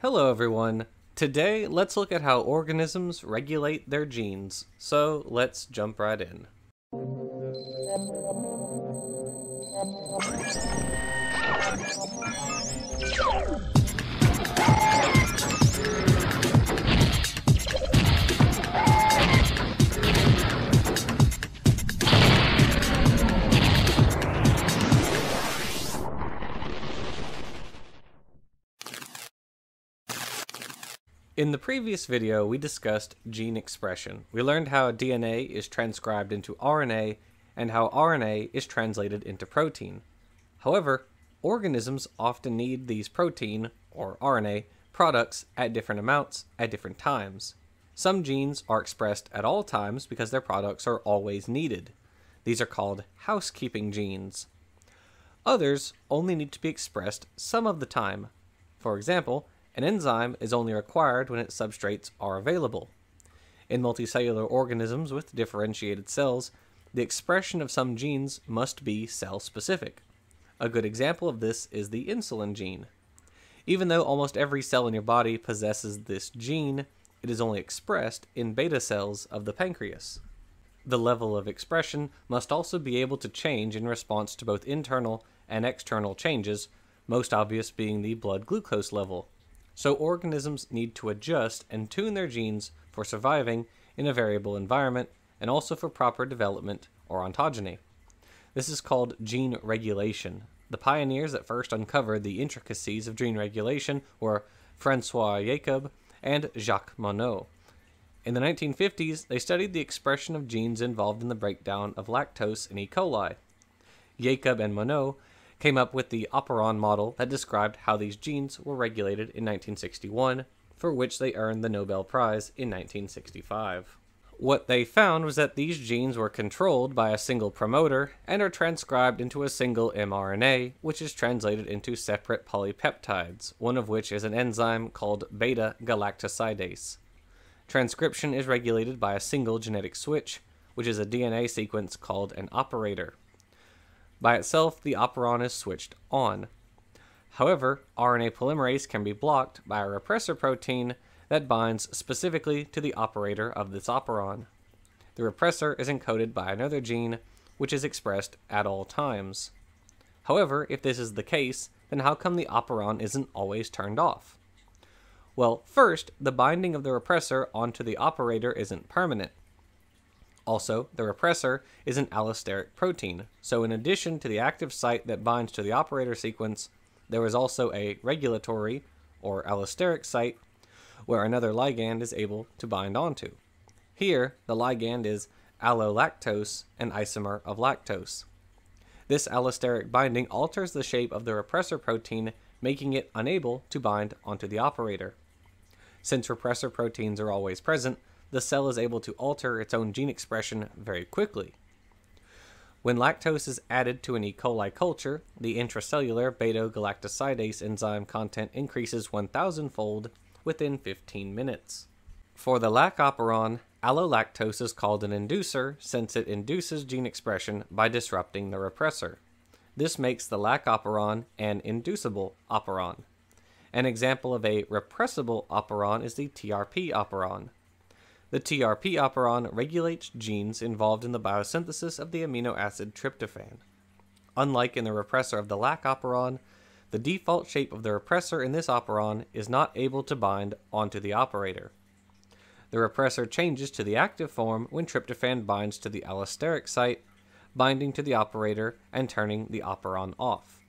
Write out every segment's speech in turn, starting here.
Hello, everyone. Today, let's look at how organisms regulate their genes. So, let's jump right in. In the previous video, we discussed gene expression. We learned how DNA is transcribed into RNA and how RNA is translated into protein. However, organisms often need these protein, or RNA, products at different amounts at different times. Some genes are expressed at all times because their products are always needed. These are called housekeeping genes. Others only need to be expressed some of the time. For example, an enzyme is only required when its substrates are available. In multicellular organisms with differentiated cells, the expression of some genes must be cell specific. A good example of this is the insulin gene. Even though almost every cell in your body possesses this gene, it is only expressed in beta cells of the pancreas. The level of expression must also be able to change in response to both internal and external changes, most obvious being the blood glucose level, so organisms need to adjust and tune their genes for surviving in a variable environment and also for proper development or ontogeny. This is called gene regulation. The pioneers that first uncovered the intricacies of gene regulation were Francois Jacob and Jacques Monod. In the 1950s, they studied the expression of genes involved in the breakdown of lactose in E. coli. Jacob and Monod came up with the Operon model that described how these genes were regulated in 1961, for which they earned the Nobel Prize in 1965. What they found was that these genes were controlled by a single promoter and are transcribed into a single mRNA, which is translated into separate polypeptides, one of which is an enzyme called beta galactosidase. Transcription is regulated by a single genetic switch, which is a DNA sequence called an operator. By itself, the operon is switched on. However, RNA polymerase can be blocked by a repressor protein that binds specifically to the operator of this operon. The repressor is encoded by another gene, which is expressed at all times. However, if this is the case, then how come the operon isn't always turned off? Well, first, the binding of the repressor onto the operator isn't permanent. Also, the repressor is an allosteric protein, so in addition to the active site that binds to the operator sequence, there is also a regulatory or allosteric site where another ligand is able to bind onto. Here, the ligand is allolactose, an isomer of lactose. This allosteric binding alters the shape of the repressor protein, making it unable to bind onto the operator. Since repressor proteins are always present, the cell is able to alter its own gene expression very quickly. When lactose is added to an E. coli culture, the intracellular beta galactosidase enzyme content increases 1000 fold within 15 minutes. For the lac operon, allolactose is called an inducer since it induces gene expression by disrupting the repressor. This makes the lac operon an inducible operon. An example of a repressible operon is the TRP operon. The TRP operon regulates genes involved in the biosynthesis of the amino acid tryptophan. Unlike in the repressor of the lac operon, the default shape of the repressor in this operon is not able to bind onto the operator. The repressor changes to the active form when tryptophan binds to the allosteric site, binding to the operator and turning the operon off.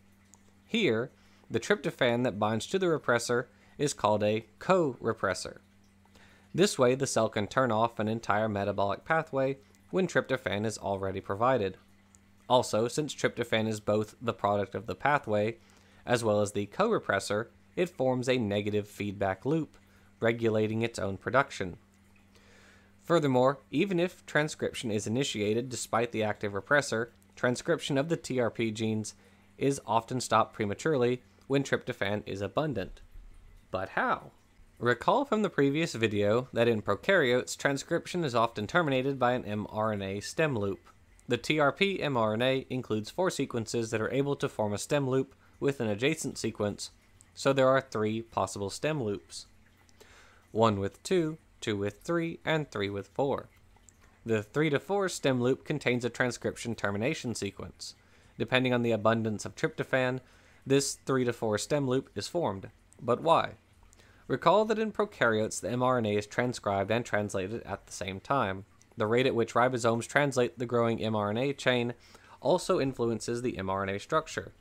Here, the tryptophan that binds to the repressor is called a co-repressor. This way, the cell can turn off an entire metabolic pathway when tryptophan is already provided. Also, since tryptophan is both the product of the pathway as well as the co-repressor, it forms a negative feedback loop, regulating its own production. Furthermore, even if transcription is initiated despite the active repressor, transcription of the TRP genes is often stopped prematurely when tryptophan is abundant. But how? Recall from the previous video that in prokaryotes, transcription is often terminated by an mRNA stem loop. The TRP mRNA includes four sequences that are able to form a stem loop with an adjacent sequence, so there are three possible stem loops. One with two, two with three, and three with four. The three to four stem loop contains a transcription termination sequence. Depending on the abundance of tryptophan, this three to four stem loop is formed. But why? Recall that in prokaryotes, the mRNA is transcribed and translated at the same time. The rate at which ribosomes translate the growing mRNA chain also influences the mRNA structure.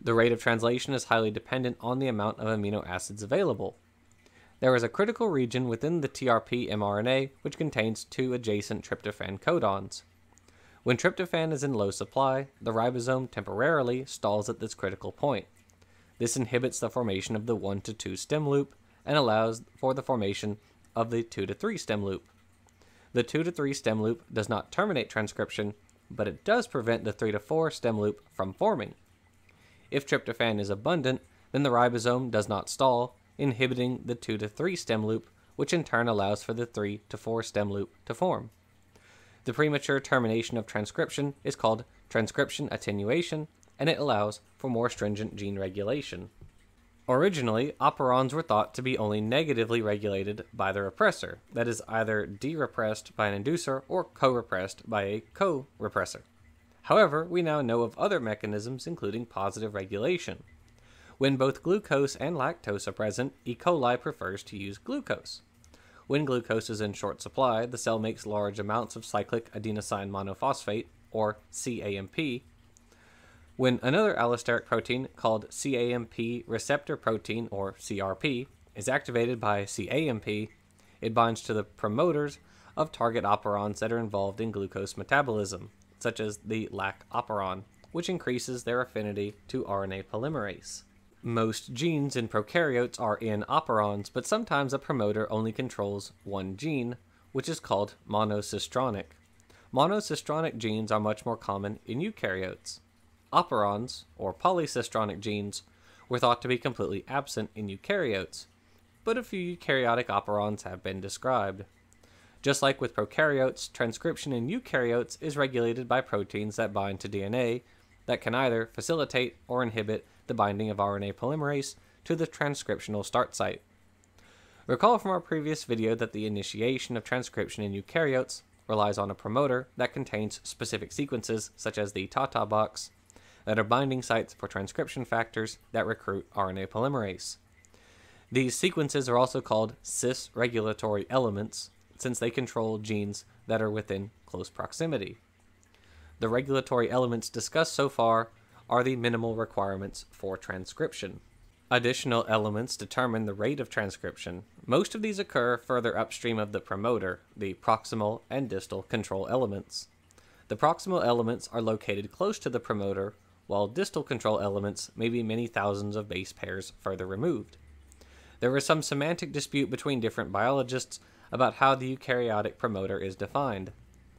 The rate of translation is highly dependent on the amount of amino acids available. There is a critical region within the TRP mRNA which contains two adjacent tryptophan codons. When tryptophan is in low supply, the ribosome temporarily stalls at this critical point. This inhibits the formation of the 1 to 2 stem loop and allows for the formation of the 2 to 3 stem loop. The 2 to 3 stem loop does not terminate transcription, but it does prevent the 3 to 4 stem loop from forming. If tryptophan is abundant, then the ribosome does not stall, inhibiting the 2 to 3 stem loop, which in turn allows for the 3 to 4 stem loop to form. The premature termination of transcription is called transcription attenuation and it allows for more stringent gene regulation. Originally, operons were thought to be only negatively regulated by the repressor, that is, either derepressed by an inducer or co repressed by a co repressor. However, we now know of other mechanisms, including positive regulation. When both glucose and lactose are present, E. coli prefers to use glucose. When glucose is in short supply, the cell makes large amounts of cyclic adenosine monophosphate, or CAMP, when another allosteric protein called CAMP receptor protein, or CRP, is activated by CAMP, it binds to the promoters of target operons that are involved in glucose metabolism, such as the lac operon, which increases their affinity to RNA polymerase. Most genes in prokaryotes are in operons, but sometimes a promoter only controls one gene, which is called monocistronic. Monocistronic genes are much more common in eukaryotes operons, or polycistronic genes, were thought to be completely absent in eukaryotes, but a few eukaryotic operons have been described. Just like with prokaryotes, transcription in eukaryotes is regulated by proteins that bind to DNA that can either facilitate or inhibit the binding of RNA polymerase to the transcriptional start site. Recall from our previous video that the initiation of transcription in eukaryotes relies on a promoter that contains specific sequences such as the Tata box that are binding sites for transcription factors that recruit RNA polymerase. These sequences are also called cis regulatory elements since they control genes that are within close proximity. The regulatory elements discussed so far are the minimal requirements for transcription. Additional elements determine the rate of transcription. Most of these occur further upstream of the promoter, the proximal and distal control elements. The proximal elements are located close to the promoter while distal control elements may be many thousands of base pairs further removed. there is some semantic dispute between different biologists about how the eukaryotic promoter is defined.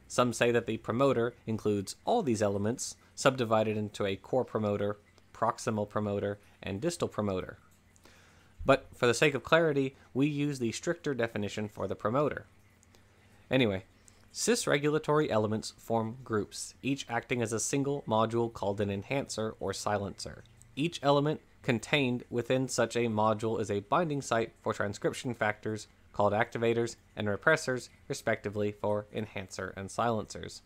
Some say that the promoter includes all these elements, subdivided into a core promoter, proximal promoter, and distal promoter. But for the sake of clarity, we use the stricter definition for the promoter. Anyway, Cis-regulatory elements form groups, each acting as a single module called an enhancer or silencer. Each element contained within such a module is a binding site for transcription factors called activators and repressors, respectively for enhancer and silencers.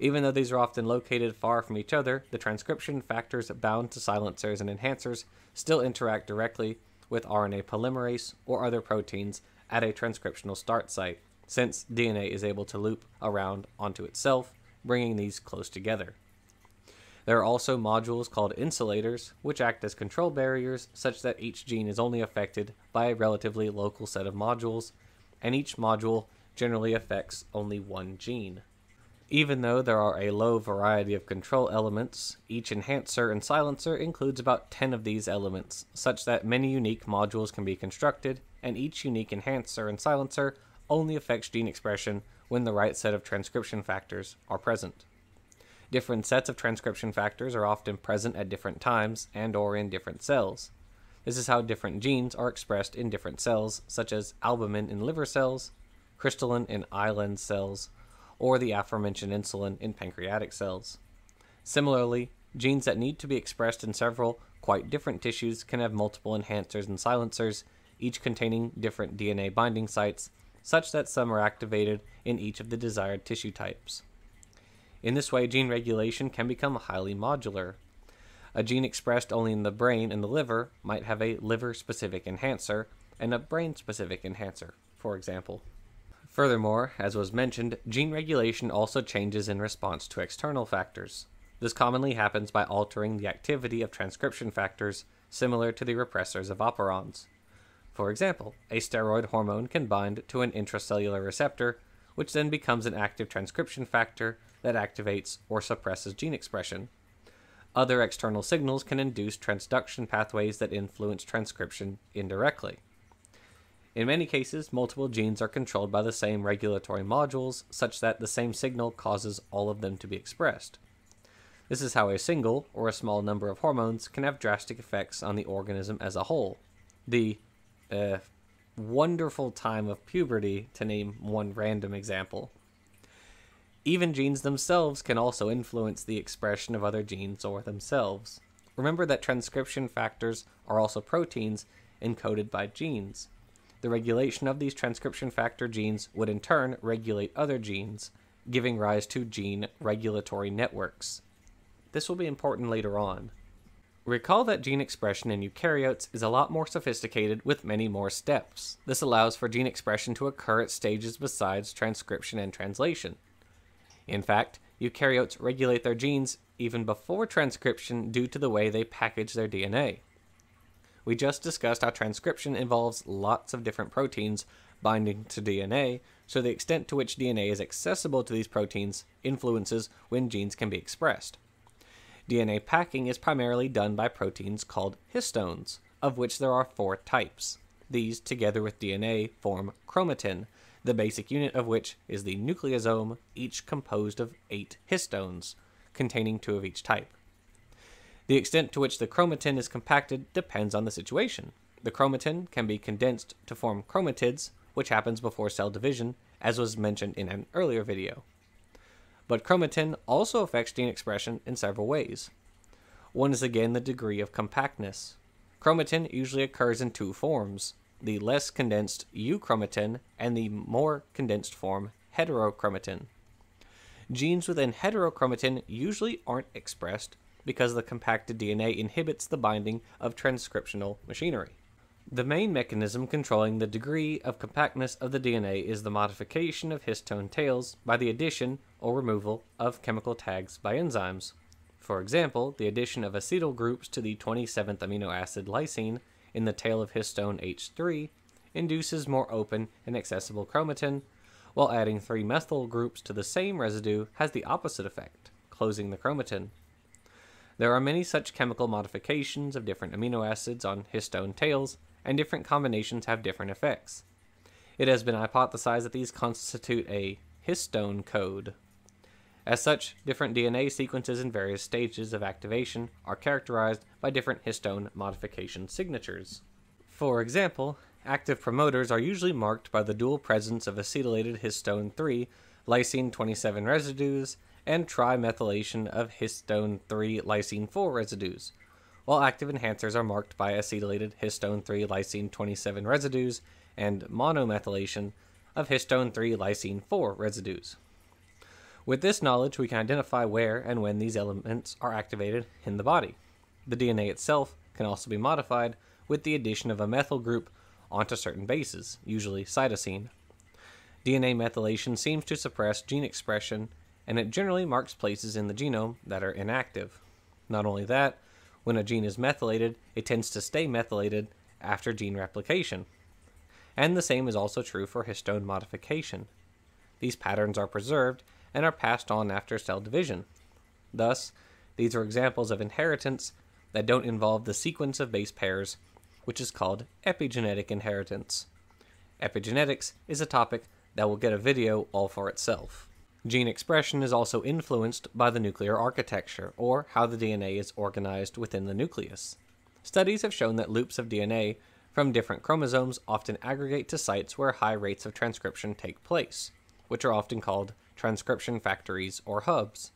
Even though these are often located far from each other, the transcription factors bound to silencers and enhancers still interact directly with RNA polymerase or other proteins at a transcriptional start site, since DNA is able to loop around onto itself, bringing these close together. There are also modules called insulators, which act as control barriers such that each gene is only affected by a relatively local set of modules, and each module generally affects only one gene. Even though there are a low variety of control elements, each enhancer and silencer includes about 10 of these elements, such that many unique modules can be constructed, and each unique enhancer and silencer only affects gene expression when the right set of transcription factors are present. Different sets of transcription factors are often present at different times and or in different cells. This is how different genes are expressed in different cells, such as albumin in liver cells, crystalline in island cells, or the aforementioned insulin in pancreatic cells. Similarly, genes that need to be expressed in several quite different tissues can have multiple enhancers and silencers, each containing different DNA binding sites such that some are activated in each of the desired tissue types. In this way, gene regulation can become highly modular. A gene expressed only in the brain and the liver might have a liver specific enhancer and a brain specific enhancer, for example. Furthermore, as was mentioned, gene regulation also changes in response to external factors. This commonly happens by altering the activity of transcription factors, similar to the repressors of operons. For example, a steroid hormone can bind to an intracellular receptor, which then becomes an active transcription factor that activates or suppresses gene expression. Other external signals can induce transduction pathways that influence transcription indirectly. In many cases, multiple genes are controlled by the same regulatory modules, such that the same signal causes all of them to be expressed. This is how a single, or a small number of hormones, can have drastic effects on the organism as a whole. The a wonderful time of puberty, to name one random example. Even genes themselves can also influence the expression of other genes or themselves. Remember that transcription factors are also proteins encoded by genes. The regulation of these transcription factor genes would in turn regulate other genes, giving rise to gene regulatory networks. This will be important later on. Recall that gene expression in eukaryotes is a lot more sophisticated with many more steps. This allows for gene expression to occur at stages besides transcription and translation. In fact, eukaryotes regulate their genes even before transcription due to the way they package their DNA. We just discussed how transcription involves lots of different proteins binding to DNA, so the extent to which DNA is accessible to these proteins influences when genes can be expressed. DNA packing is primarily done by proteins called histones, of which there are four types. These, together with DNA, form chromatin, the basic unit of which is the nucleosome, each composed of eight histones, containing two of each type. The extent to which the chromatin is compacted depends on the situation. The chromatin can be condensed to form chromatids, which happens before cell division, as was mentioned in an earlier video. But chromatin also affects gene expression in several ways. One is again the degree of compactness. Chromatin usually occurs in two forms the less condensed euchromatin and the more condensed form heterochromatin. Genes within heterochromatin usually aren't expressed because the compacted DNA inhibits the binding of transcriptional machinery. The main mechanism controlling the degree of compactness of the DNA is the modification of histone tails by the addition or removal of chemical tags by enzymes. For example, the addition of acetyl groups to the 27th amino acid lysine in the tail of histone H3 induces more open and accessible chromatin, while adding three methyl groups to the same residue has the opposite effect, closing the chromatin. There are many such chemical modifications of different amino acids on histone tails, and different combinations have different effects. It has been hypothesized that these constitute a histone code. As such, different DNA sequences in various stages of activation are characterized by different histone modification signatures. For example, active promoters are usually marked by the dual presence of acetylated histone 3, lysine 27 residues, and trimethylation of histone 3 lysine 4 residues, while active enhancers are marked by acetylated histone 3 lysine 27 residues and monomethylation of histone 3 lysine 4 residues. With this knowledge, we can identify where and when these elements are activated in the body. The DNA itself can also be modified with the addition of a methyl group onto certain bases, usually cytosine. DNA methylation seems to suppress gene expression, and it generally marks places in the genome that are inactive. Not only that, when a gene is methylated, it tends to stay methylated after gene replication. And the same is also true for histone modification. These patterns are preserved and are passed on after cell division. Thus, these are examples of inheritance that don't involve the sequence of base pairs, which is called epigenetic inheritance. Epigenetics is a topic that will get a video all for itself. Gene expression is also influenced by the nuclear architecture, or how the DNA is organized within the nucleus. Studies have shown that loops of DNA from different chromosomes often aggregate to sites where high rates of transcription take place, which are often called transcription factories, or hubs.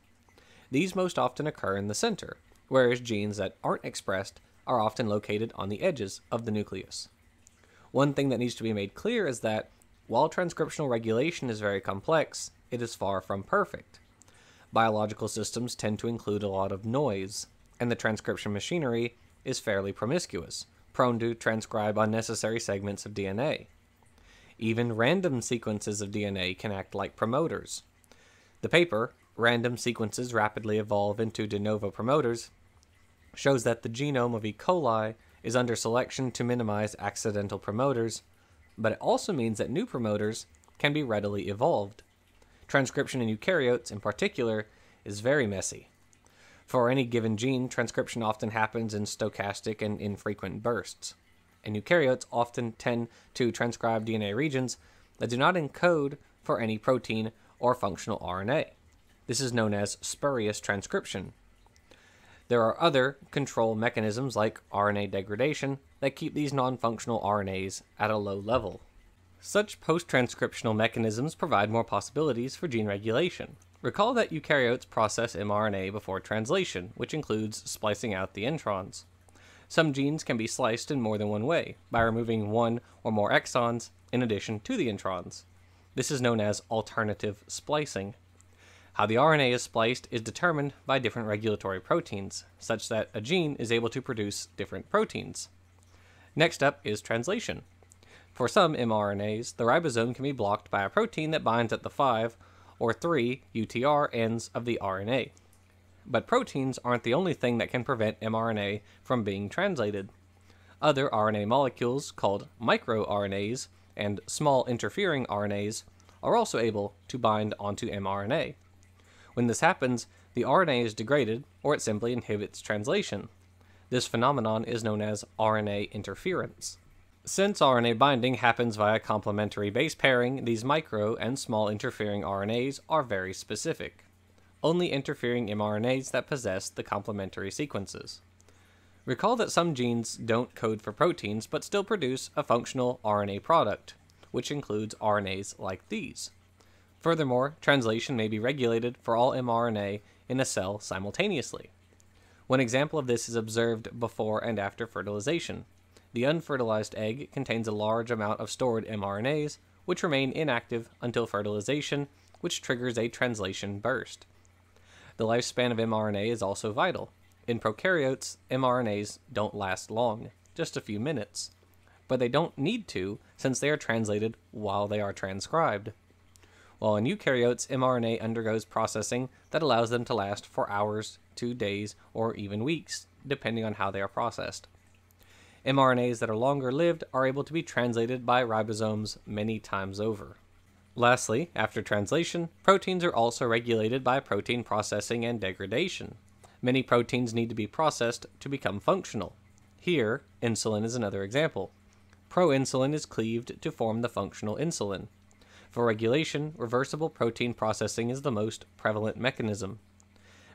These most often occur in the center, whereas genes that aren't expressed are often located on the edges of the nucleus. One thing that needs to be made clear is that while transcriptional regulation is very complex, it is far from perfect. Biological systems tend to include a lot of noise, and the transcription machinery is fairly promiscuous, prone to transcribe unnecessary segments of DNA. Even random sequences of DNA can act like promoters, the paper, Random Sequences Rapidly Evolve into De Novo Promoters, shows that the genome of E. coli is under selection to minimize accidental promoters, but it also means that new promoters can be readily evolved. Transcription in eukaryotes, in particular, is very messy. For any given gene, transcription often happens in stochastic and infrequent bursts. And eukaryotes often tend to transcribe DNA regions that do not encode for any protein or functional RNA. This is known as spurious transcription. There are other control mechanisms like RNA degradation that keep these non functional RNAs at a low level. Such post transcriptional mechanisms provide more possibilities for gene regulation. Recall that eukaryotes process mRNA before translation, which includes splicing out the introns. Some genes can be sliced in more than one way, by removing one or more exons in addition to the introns. This is known as alternative splicing. How the RNA is spliced is determined by different regulatory proteins, such that a gene is able to produce different proteins. Next up is translation. For some mRNAs, the ribosome can be blocked by a protein that binds at the 5 or 3 UTR ends of the RNA. But proteins aren't the only thing that can prevent mRNA from being translated. Other RNA molecules, called microRNAs, and small interfering RNAs are also able to bind onto mRNA. When this happens, the RNA is degraded or it simply inhibits translation. This phenomenon is known as RNA interference. Since RNA binding happens via complementary base pairing, these micro and small interfering RNAs are very specific. Only interfering mRNAs that possess the complementary sequences. Recall that some genes don't code for proteins but still produce a functional RNA product, which includes RNAs like these. Furthermore, translation may be regulated for all mRNA in a cell simultaneously. One example of this is observed before and after fertilization. The unfertilized egg contains a large amount of stored mRNAs, which remain inactive until fertilization, which triggers a translation burst. The lifespan of mRNA is also vital. In prokaryotes, mRNAs don't last long, just a few minutes, but they don't need to since they are translated while they are transcribed. While in eukaryotes, mRNA undergoes processing that allows them to last for hours two days or even weeks, depending on how they are processed. mRNAs that are longer lived are able to be translated by ribosomes many times over. Lastly, after translation, proteins are also regulated by protein processing and degradation. Many proteins need to be processed to become functional. Here, insulin is another example. Proinsulin is cleaved to form the functional insulin. For regulation, reversible protein processing is the most prevalent mechanism.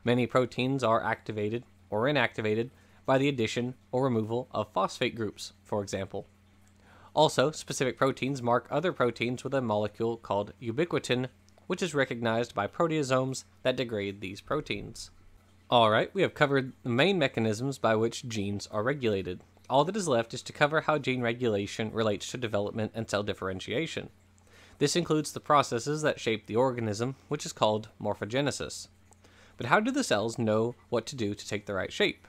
Many proteins are activated or inactivated by the addition or removal of phosphate groups, for example. Also, specific proteins mark other proteins with a molecule called ubiquitin, which is recognized by proteasomes that degrade these proteins. All right, we have covered the main mechanisms by which genes are regulated. All that is left is to cover how gene regulation relates to development and cell differentiation. This includes the processes that shape the organism, which is called morphogenesis. But how do the cells know what to do to take the right shape?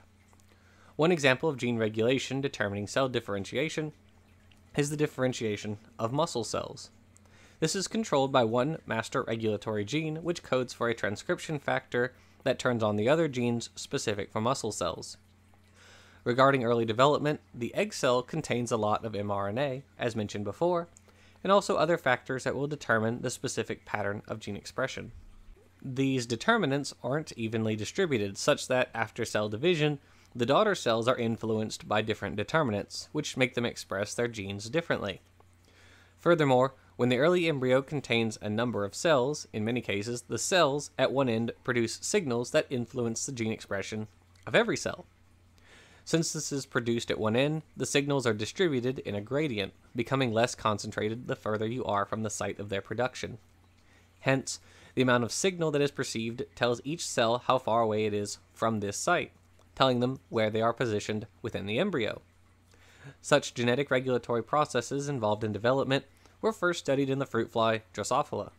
One example of gene regulation determining cell differentiation is the differentiation of muscle cells. This is controlled by one master regulatory gene, which codes for a transcription factor that turns on the other genes specific for muscle cells. Regarding early development, the egg cell contains a lot of mRNA, as mentioned before, and also other factors that will determine the specific pattern of gene expression. These determinants aren't evenly distributed, such that after cell division, the daughter cells are influenced by different determinants, which make them express their genes differently. Furthermore, when the early embryo contains a number of cells, in many cases, the cells at one end produce signals that influence the gene expression of every cell. Since this is produced at one end, the signals are distributed in a gradient, becoming less concentrated the further you are from the site of their production. Hence, the amount of signal that is perceived tells each cell how far away it is from this site, telling them where they are positioned within the embryo. Such genetic regulatory processes involved in development were first studied in the fruit fly Drosophila.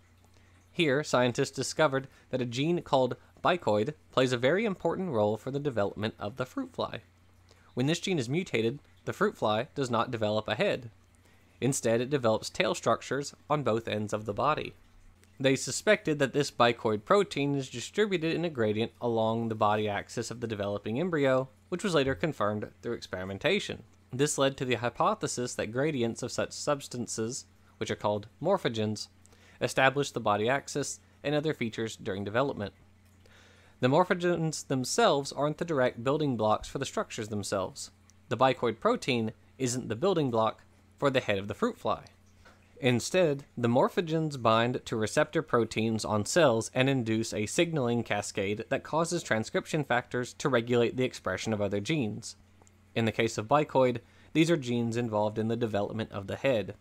Here, scientists discovered that a gene called bicoid plays a very important role for the development of the fruit fly. When this gene is mutated, the fruit fly does not develop a head. Instead, it develops tail structures on both ends of the body. They suspected that this bicoid protein is distributed in a gradient along the body axis of the developing embryo, which was later confirmed through experimentation. This led to the hypothesis that gradients of such substances which are called morphogens, establish the body axis and other features during development. The morphogens themselves aren't the direct building blocks for the structures themselves. The bicoid protein isn't the building block for the head of the fruit fly. Instead, the morphogens bind to receptor proteins on cells and induce a signaling cascade that causes transcription factors to regulate the expression of other genes. In the case of bicoid, these are genes involved in the development of the head.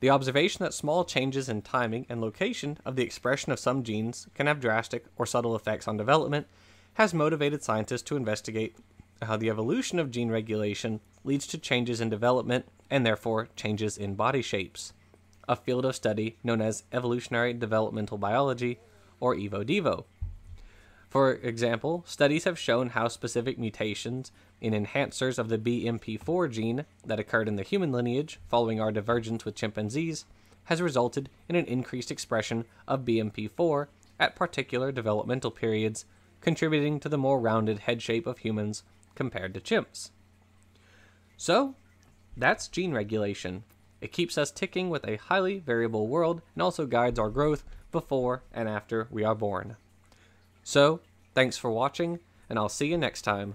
The observation that small changes in timing and location of the expression of some genes can have drastic or subtle effects on development has motivated scientists to investigate how the evolution of gene regulation leads to changes in development and therefore changes in body shapes, a field of study known as evolutionary developmental biology or EvoDevo. For example, studies have shown how specific mutations in enhancers of the BMP4 gene that occurred in the human lineage following our divergence with chimpanzees has resulted in an increased expression of BMP4 at particular developmental periods, contributing to the more rounded head shape of humans compared to chimps. So, that's gene regulation. It keeps us ticking with a highly variable world and also guides our growth before and after we are born. So, thanks for watching, and I'll see you next time.